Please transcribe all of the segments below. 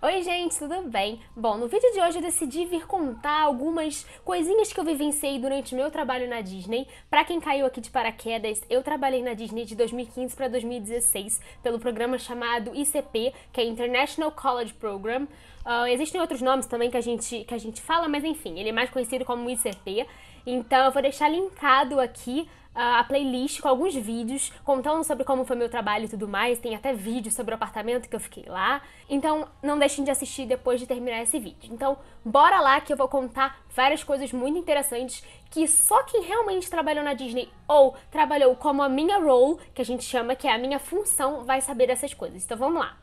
Oi, gente, tudo bem? Bom, no vídeo de hoje eu decidi vir contar algumas coisinhas que eu vivenciei durante meu trabalho na Disney. Para quem caiu aqui de paraquedas, eu trabalhei na Disney de 2015 para 2016 pelo programa chamado ICP, que é International College Program. Uh, existem outros nomes também que a, gente, que a gente fala, mas enfim, ele é mais conhecido como ICP. Então eu vou deixar linkado aqui a playlist com alguns vídeos contando sobre como foi meu trabalho e tudo mais. Tem até vídeo sobre o apartamento que eu fiquei lá. Então, não deixem de assistir depois de terminar esse vídeo. Então, bora lá que eu vou contar várias coisas muito interessantes que só quem realmente trabalhou na Disney ou trabalhou como a minha role, que a gente chama que é a minha função, vai saber dessas coisas. Então, vamos lá.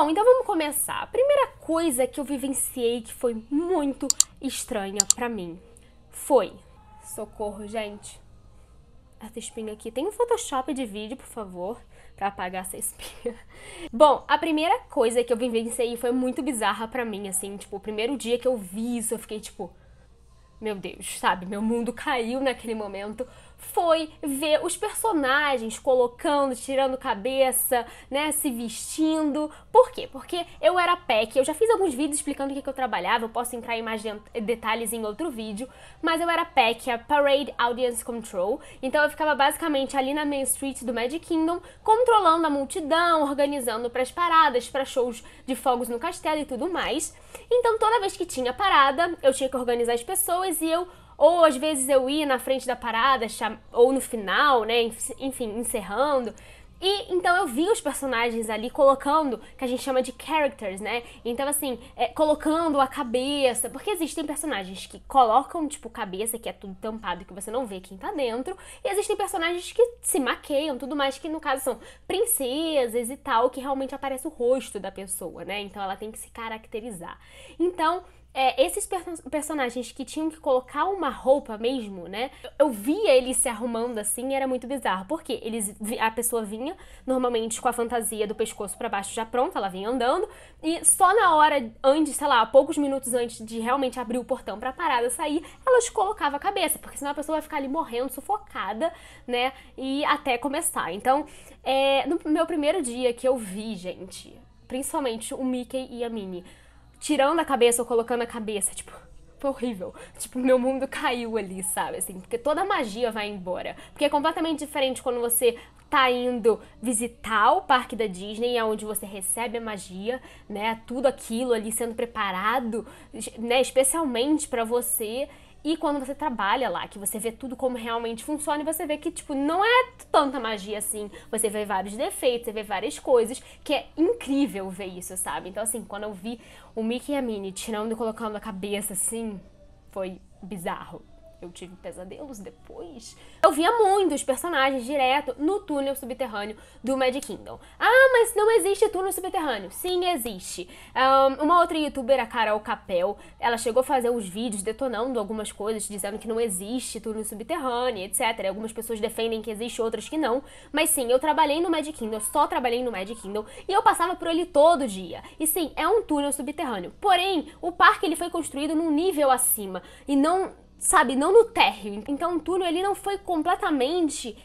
Bom, então vamos começar. A primeira coisa que eu vivenciei que foi muito estranha para mim foi. Socorro, gente. Essa espinha aqui. Tem um Photoshop de vídeo, por favor, para apagar essa espinha. Bom, a primeira coisa que eu vivenciei foi muito bizarra para mim, assim. Tipo, o primeiro dia que eu vi isso, eu fiquei tipo. Meu Deus, sabe? Meu mundo caiu naquele momento foi ver os personagens colocando, tirando cabeça, né, se vestindo. Por quê? Porque eu era PEC, eu já fiz alguns vídeos explicando o que, que eu trabalhava, eu posso entrar em mais detalhes em outro vídeo, mas eu era PEC, a Parade Audience Control, então eu ficava basicamente ali na Main Street do Magic Kingdom, controlando a multidão, organizando para as paradas, para shows de fogos no castelo e tudo mais. Então toda vez que tinha parada, eu tinha que organizar as pessoas e eu ou às vezes eu ia na frente da parada, ou no final, né? Enfim, encerrando. E então eu vi os personagens ali colocando, que a gente chama de characters, né? Então, assim, é, colocando a cabeça. Porque existem personagens que colocam, tipo, cabeça, que é tudo tampado, que você não vê quem tá dentro. E existem personagens que se maqueiam, tudo mais, que no caso são princesas e tal, que realmente aparece o rosto da pessoa, né? Então ela tem que se caracterizar. Então é, esses personagens que tinham que colocar uma roupa mesmo, né? Eu via eles se arrumando assim, era muito bizarro. Porque eles a pessoa vinha normalmente com a fantasia do pescoço para baixo já pronta, ela vinha andando e só na hora antes, sei lá, poucos minutos antes de realmente abrir o portão para a parada sair, ela colocava a cabeça, porque senão a pessoa vai ficar ali morrendo, sufocada, né? E até começar. Então, é, no meu primeiro dia que eu vi, gente, principalmente o Mickey e a Minnie tirando a cabeça ou colocando a cabeça, tipo, foi horrível. Tipo, meu mundo caiu ali, sabe? Assim, porque toda a magia vai embora. Porque é completamente diferente quando você tá indo visitar o parque da Disney, onde você recebe a magia, né? Tudo aquilo ali sendo preparado, né? Especialmente para você. E quando você trabalha lá, que você vê tudo como realmente funciona e você vê que, tipo, não é tanta magia assim. Você vê vários defeitos, você vê várias coisas, que é incrível ver isso, sabe? Então, assim, quando eu vi o Mickey e a Minnie tirando e colocando a cabeça assim, foi bizarro eu tive pesadelos depois. Eu via muito os personagens direto no túnel subterrâneo do Magic Kingdom. Ah, mas não existe túnel subterrâneo. Sim, existe. Um, uma outra youtuber, a Carol Capel, ela chegou a fazer uns vídeos detonando algumas coisas, dizendo que não existe túnel subterrâneo, etc. Algumas pessoas defendem que existe, outras que não. Mas sim, eu trabalhei no Magic Kingdom, só trabalhei no Magic Kingdom, e eu passava por ele todo dia. E sim, é um túnel subterrâneo. Porém, o parque ele foi construído num nível acima, e não sabe, não no térreo. Então o túnel ele não foi completamente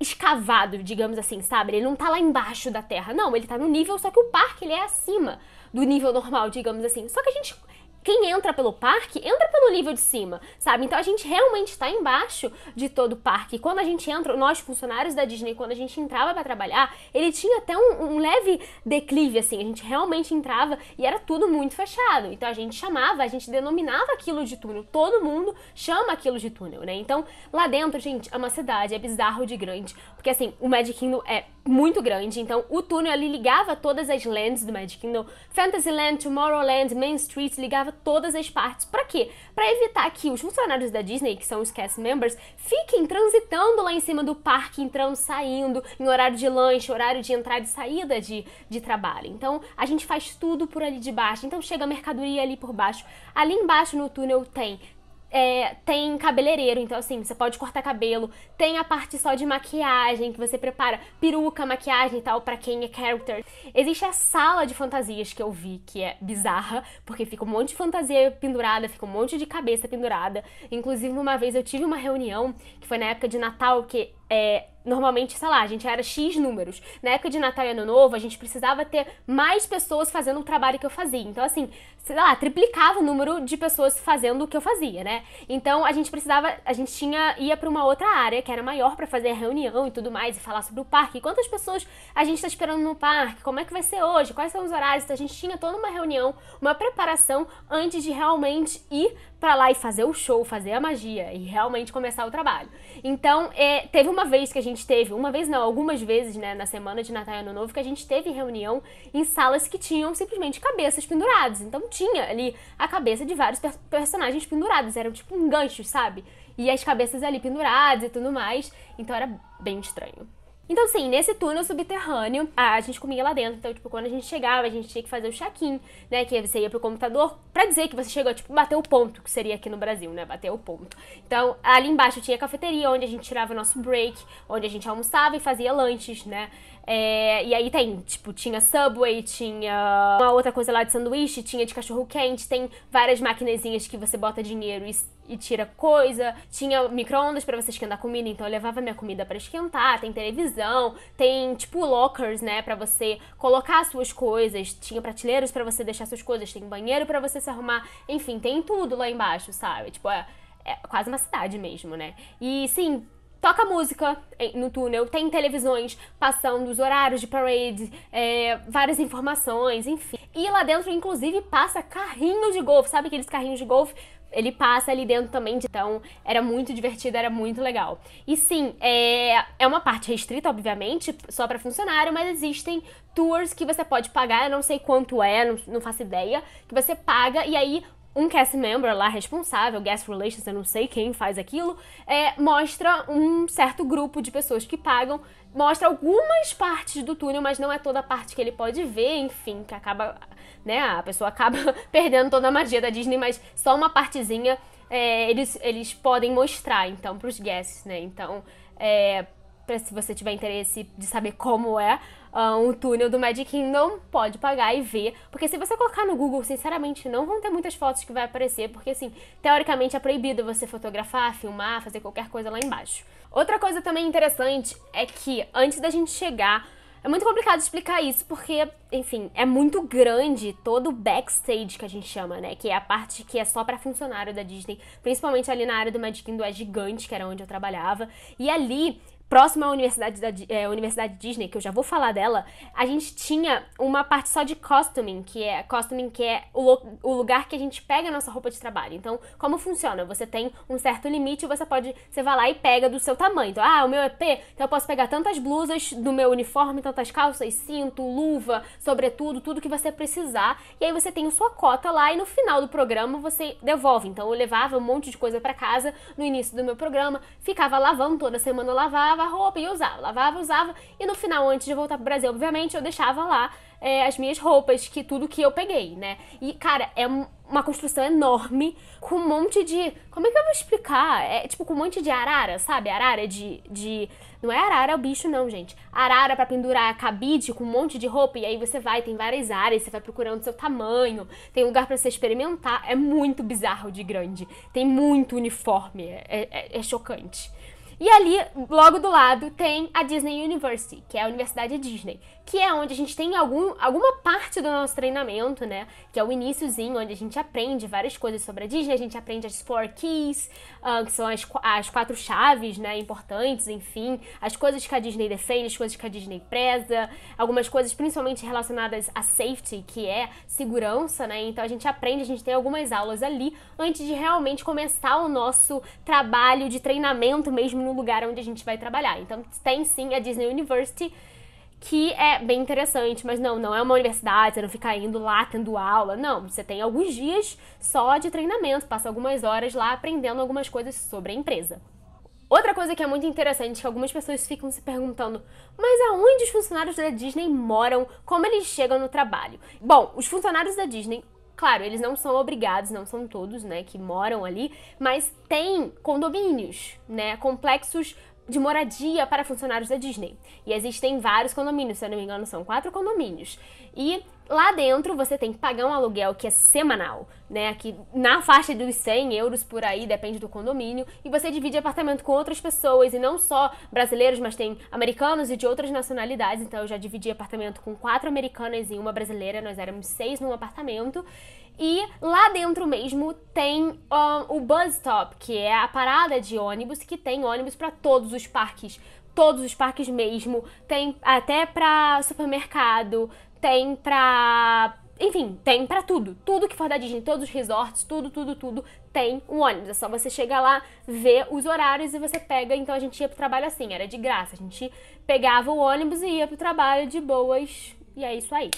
escavado, digamos assim, sabe? Ele não tá lá embaixo da terra, não, ele tá no nível, só que o parque ele é acima do nível normal, digamos assim. Só que a gente quem entra pelo parque, entra pelo nível de cima, sabe? Então a gente realmente está embaixo de todo o parque. Quando a gente entra, nós funcionários da Disney, quando a gente entrava para trabalhar, ele tinha até um, um, leve declive, assim. A gente realmente entrava e era tudo muito fechado. Então a gente chamava, a gente denominava aquilo de túnel. Todo mundo chama aquilo de túnel, né? Então lá dentro, gente, é uma cidade, é bizarro de grande. Porque assim, o Magic Kingdom é muito grande, então o túnel ali ligava todas as lands do Magic Kingdom, Fantasyland, Tomorrowland, Main Street, ligava todas as partes. Para quê? Para evitar que os funcionários da Disney, que são os cast members, fiquem transitando lá em cima do parque, entrando, saindo, em horário de lanche, horário de entrada e saída de, de trabalho. Então a gente faz tudo por ali de baixo. Então chega a mercadoria ali por baixo. Ali embaixo no túnel tem é, tem cabeleireiro, então assim, você pode cortar cabelo, tem a parte só de maquiagem, que você prepara peruca, maquiagem e tal, para quem é character. Existe a sala de fantasias que eu vi, que é bizarra, porque fica um monte de fantasia pendurada, fica um monte de cabeça pendurada. Inclusive, uma vez eu tive uma reunião, que foi na época de Natal, que é, normalmente, sei lá, a gente era X números. Na época de Natal e Ano Novo, a gente precisava ter mais pessoas fazendo o trabalho que eu fazia. Então, assim, sei lá, triplicava o número de pessoas fazendo o que eu fazia, né? Então, a gente precisava, a gente tinha, ia para uma outra área que era maior para fazer a reunião e tudo mais, e falar sobre o parque. Quantas pessoas a gente está esperando no parque? Como é que vai ser hoje? Quais são os horários? Então, a gente tinha toda uma reunião, uma preparação antes de realmente ir para lá e fazer o show, fazer a magia e realmente começar o trabalho. Então, é, teve uma uma vez que a gente teve, uma vez não, algumas vezes, né, na semana de Natal e Ano Novo, que a gente teve reunião em salas que tinham simplesmente cabeças penduradas. Então tinha ali a cabeça de vários per personagens pendurados, eram tipo um gancho, sabe? E as cabeças ali penduradas e tudo mais. Então era bem estranho. Então, sim, nesse túnel subterrâneo, a gente comia lá dentro. Então, tipo, quando a gente chegava, a gente tinha que fazer o check-in, né? Que você ia pro computador para dizer que você chegou, tipo, bater o ponto, que seria aqui no Brasil, né? Bater o ponto. Então, ali embaixo tinha a cafeteria, onde a gente tirava o nosso break, onde a gente almoçava e fazia lanches, né? É, e aí tem, tipo, tinha Subway, tinha uma outra coisa lá de sanduíche, tinha de cachorro quente, tem várias maquinezinhas que você bota dinheiro e, e tira coisa, tinha micro-ondas pra você esquentar comida, então eu levava minha comida para esquentar, tem televisão televisão, tem tipo lockers, né, para você colocar suas coisas, tinha prateleiros para você deixar suas coisas, tem banheiro para você se arrumar, enfim, tem tudo lá embaixo, sabe? Tipo, é, é quase uma cidade mesmo, né? E sim, toca música eh, no túnel, tem televisões passando os horários de parade, é, várias informações, enfim. E lá dentro, inclusive, passa carrinho de golfe, sabe aqueles carrinhos de golfe ele passa ali dentro também, então era muito divertido, era muito legal. E sim, é, é uma parte restrita, obviamente, só para funcionário, mas existem tours que você pode pagar, eu não sei quanto é, não, não faço ideia, que você paga e aí um cast member lá responsável, guest relations, eu não sei quem faz aquilo, é, mostra um certo grupo de pessoas que pagam, mostra algumas partes do túnel, mas não é toda a parte que ele pode ver, enfim, que acaba, né, a pessoa acaba perdendo toda a magia da Disney, mas só uma partezinha é, eles, eles podem mostrar, então, pros guests, né, então, é, pra, se você tiver interesse de saber como é, uh, um túnel do Magic Kingdom, pode pagar e ver. Porque se você colocar no Google, sinceramente, não vão ter muitas fotos que vai aparecer, porque assim, teoricamente é proibido você fotografar, filmar, fazer qualquer coisa lá embaixo. Outra coisa também interessante é que antes da gente chegar é muito complicado explicar isso porque, enfim, é muito grande todo o backstage que a gente chama, né? Que é a parte que é só para funcionário da Disney, principalmente ali na área do Magic Kingdom é gigante, que era onde eu trabalhava. E ali próximo à Universidade, da, é, Universidade Disney, que eu já vou falar dela, a gente tinha uma parte só de costuming, que é costuming que é o, o lugar que a gente pega a nossa roupa de trabalho. Então, como funciona? Você tem um certo limite, você pode, você vai lá e pega do seu tamanho. Então, ah, o meu é P, então eu posso pegar tantas blusas do meu uniforme, tantas calças, cinto, luva, sobretudo, tudo que você precisar. E aí você tem a sua cota lá e no final do programa você devolve. Então, eu levava um monte de coisa para casa no início do meu programa, ficava lavando toda semana lavava roupa e usava, lavava, usava. E no final, antes de voltar pro Brasil, obviamente, eu deixava lá é, as minhas roupas, que tudo que eu peguei, né? E, cara, é uma construção enorme, com um monte de. Como é que eu vou explicar? É tipo com um monte de arara, sabe? Arara de. de... Não é arara, é o bicho, não, gente. Arara para pendurar cabide com um monte de roupa, e aí você vai, tem várias áreas, você vai procurando seu tamanho, tem lugar para você experimentar. É muito bizarro de grande. Tem muito uniforme, é, é, é chocante. E ali, logo do lado, tem a Disney University, que é a Universidade Disney, que é onde a gente tem algum, alguma parte do nosso treinamento, né? Que é o iníciozinho, onde a gente aprende várias coisas sobre a Disney, a gente aprende as four keys, uh, que são as, as quatro chaves, né? Importantes, enfim, as coisas que a Disney defende, as coisas que a Disney preza, algumas coisas principalmente relacionadas a safety, que é segurança, né? Então a gente aprende, a gente tem algumas aulas ali antes de realmente começar o nosso trabalho de treinamento mesmo no lugar onde a gente vai trabalhar. Então tem sim a Disney University que é bem interessante, mas não, não é uma universidade, você não fica indo lá tendo aula, não, você tem alguns dias só de treinamento, passa algumas horas lá aprendendo algumas coisas sobre a empresa. Outra coisa que é muito interessante é que algumas pessoas ficam se perguntando, mas aonde os funcionários da Disney moram? Como eles chegam no trabalho? Bom, os funcionários da Disney Claro, eles não são obrigados, não são todos, né, que moram ali, mas tem condomínios, né, complexos de moradia para funcionários da Disney. E existem vários condomínios, se eu não me engano, são quatro condomínios. E lá dentro você tem que pagar um aluguel que é semanal, né? Que na faixa dos 100 euros por aí, depende do condomínio. E você divide apartamento com outras pessoas, e não só brasileiros, mas tem americanos e de outras nacionalidades. Então eu já dividi apartamento com quatro americanas e uma brasileira, nós éramos seis num apartamento. E lá dentro mesmo tem um, o Bus Stop, que é a parada de ônibus, que tem ônibus para todos os parques. Todos os parques mesmo. Tem até pra supermercado, tem pra. Enfim, tem para tudo. Tudo que for da Disney, todos os resorts, tudo, tudo, tudo, tem um ônibus. É só você chegar lá, ver os horários e você pega. Então a gente ia pro trabalho assim, era de graça. A gente pegava o ônibus e ia pro trabalho de boas. E é isso aí.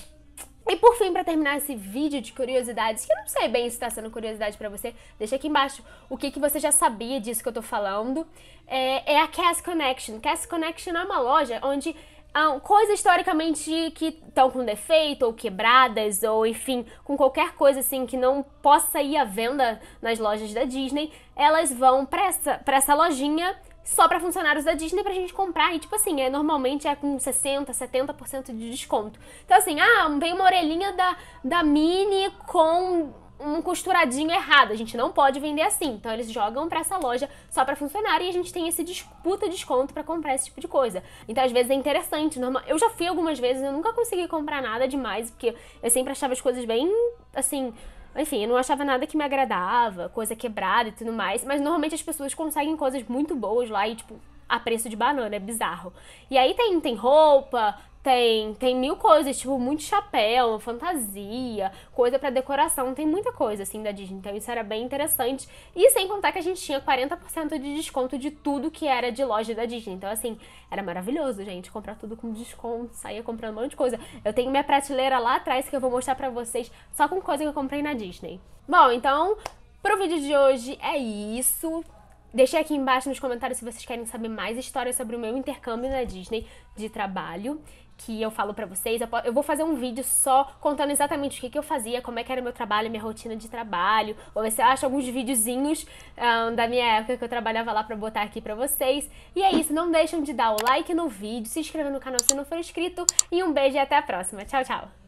E por fim, para terminar esse vídeo de curiosidades, que eu não sei bem se está sendo curiosidade para você, deixa aqui embaixo o que, que você já sabia disso que eu estou falando. É, é a Cass Connection. Cass Connection é uma loja onde ah, coisas historicamente que estão com defeito ou quebradas ou enfim com qualquer coisa assim que não possa ir à venda nas lojas da Disney elas vão para essa para essa lojinha só para funcionários da Disney pra gente comprar. E tipo assim, é, normalmente é com 60%, 70% de desconto. Então assim, ah, vem uma orelhinha da, da Mini com um costuradinho errado. A gente não pode vender assim. Então eles jogam para essa loja só para funcionar e a gente tem esse disputa desconto para comprar esse tipo de coisa. Então às vezes é interessante. Normal... Eu já fui algumas vezes, eu nunca consegui comprar nada demais porque eu sempre achava as coisas bem assim enfim, eu não achava nada que me agradava, coisa quebrada e tudo mais, mas normalmente as pessoas conseguem coisas muito boas lá e, tipo, a preço de banana, é bizarro. E aí tem, tem roupa, tem, tem mil coisas, tipo, muito chapéu, fantasia, coisa para decoração, tem muita coisa assim da Disney. Então isso era bem interessante. E sem contar que a gente tinha 40% de desconto de tudo que era de loja da Disney. Então, assim, era maravilhoso, gente, comprar tudo com desconto, sair comprando um monte de coisa. Eu tenho minha prateleira lá atrás que eu vou mostrar para vocês só com coisa que eu comprei na Disney. Bom, então, pro vídeo de hoje é isso. Deixei aqui embaixo nos comentários se vocês querem saber mais histórias sobre o meu intercâmbio na Disney de trabalho, que eu falo pra vocês. Eu vou fazer um vídeo só contando exatamente o que, que eu fazia, como é que era meu trabalho, minha rotina de trabalho. Ou você acha alguns videozinhos um, da minha época que eu trabalhava lá pra botar aqui pra vocês. E é isso, não deixam de dar o like no vídeo, se inscrever no canal se não for inscrito. E um beijo e até a próxima. Tchau, tchau!